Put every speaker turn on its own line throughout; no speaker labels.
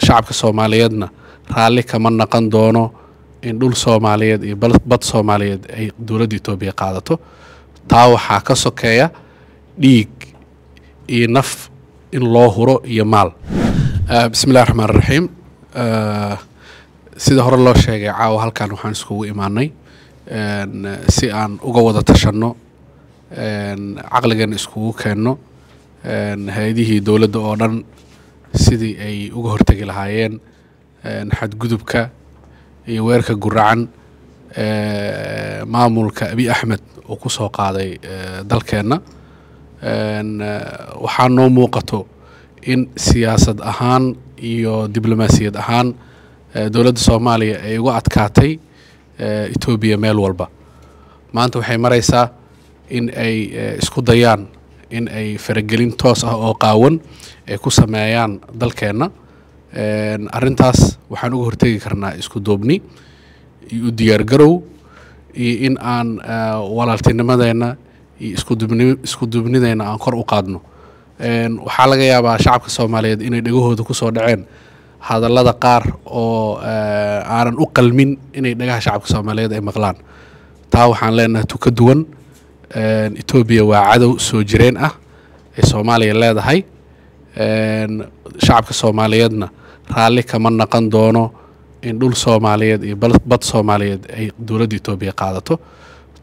shacabka soomaaliyeedna raalli kama naqan doono in dhul soomaaliyeed iyo bad soomaaliyeed ay dowladda etoobiya qaadato taa waxaa ka sokeeya dhiig iyo naf in loo huro iyo maal bismi llahi raxmaan raxiim sida hore loo sheegay caawa halkan waxaan iskugu imaanay si aan uga wada tashanno caqligan iskugu keenno hay-adihii dowladda oo dhan sidii ay uga hortegi lahaayeen xadgudubka iyo weerka guracan maamulka abi axmed uu ku soo qaaday dalkeenna waxaa noo muuqato in siyaasad ahaan iyo diblomaasiyad ahaan dowladda soomaaliya ay uga adkaatay etoobiya meel walba maanta waxay maraysaa in ay isku dayaan in ay faragelin toos ah oo qaawan ay ku sameeyaan dalkeenna arintaas waxaan uga hortegi karnaa isku duubni iyo u diyaar garow iyo in aan eh, walaaltinimadeenna iyo isku duubnideenna aan kor u qaadno waxaa laga yaabaa shacabka soomaaliyeed inay dhagahooda ku soo dhaceen hadallada qaar oo eh, aanan u qalmin inay dhagaha shacabka soomaaliyeed ay maqlaan taa waxaan leenahay tu ka duwan etoobiya waa cadow soo jireen ah ay soomaaliya leedahay shacabka soomaaliyeedna raalli kama naqan doono in dhul soomaaliyeed iyo bad soomaaliyeed ay dowladda etoobiya qaadato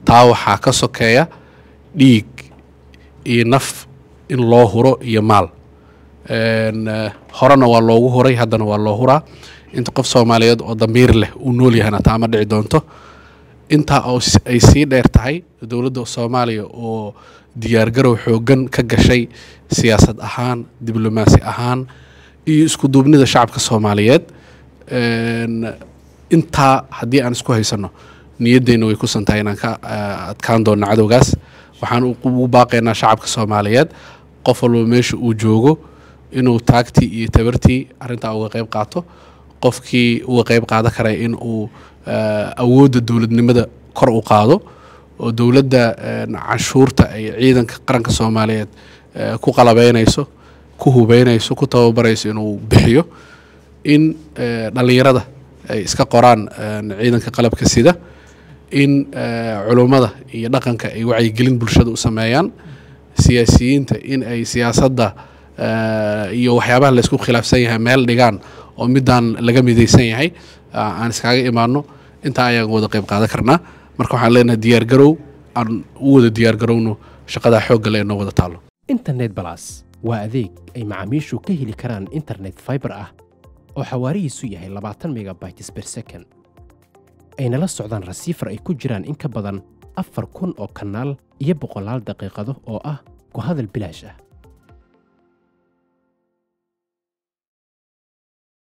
taa waxaa ka sokeeya dhiig iyo naf in loo huro iyo maal horena waa loogu huray haddana waa loo huraa inta qof soomaaliyeed oo damiir leh uu nool yahana taama dhici doonto intaa ay sii dheer tahay dowladda soomaaliya oo diyaargarow xooggan ka gashay siyaasad ahaan diblomaasi ahaan iyo isku duubnida shacabka soomaaliyeed intaa haddii aan isku haysano niyaddeenna way kusan tahay inaan ka eh, adkaan doonno cadowgaas waxaan ugu baaqaynaa shacabka soomaaliyeed qof walba meesha uu joogo inuu taagtii iyo tabartii arrintaa uga qayb qaato qofkii uu qeyb qaadan karay in uu e, awoodda dowladnimada kor u qaado oo dowladda e, canshuurta ay ciidanka qaranka soomaaliyeed e, ku qalabeynayso ku hubeynayso ku tababarayso inuu bixiyo in dhallinyarada ay iska qoraan ciidanka qalabka sida in culummada iyo dhaqanka ay wacyigelin bulshada u sameeyaan siyaasiyiinta in ay siyaasadda Eh, iyo waxyaabaha laysku khilaafsan yahay meel dhigaan oo midaan laga midaysan yahay ah, aan iskaaga imaano intaa ayaan wada qayb qaadan karnaa marka waxaan leenahay diyaargarow aan u wada diyaargarowno shaqadaa xoogga le noo wada taalo internet balas waa adeeg ay macaamiishu ka heli karaan internet fiber ah oo xawaarihiisu yahay labaatan megabytes ber second ayna la socdaan rasiifar ay ku jiraan in ka badan afar kun oo kanaal iyo boqolaal daqiiqado oo ah ku hadal bilaash ah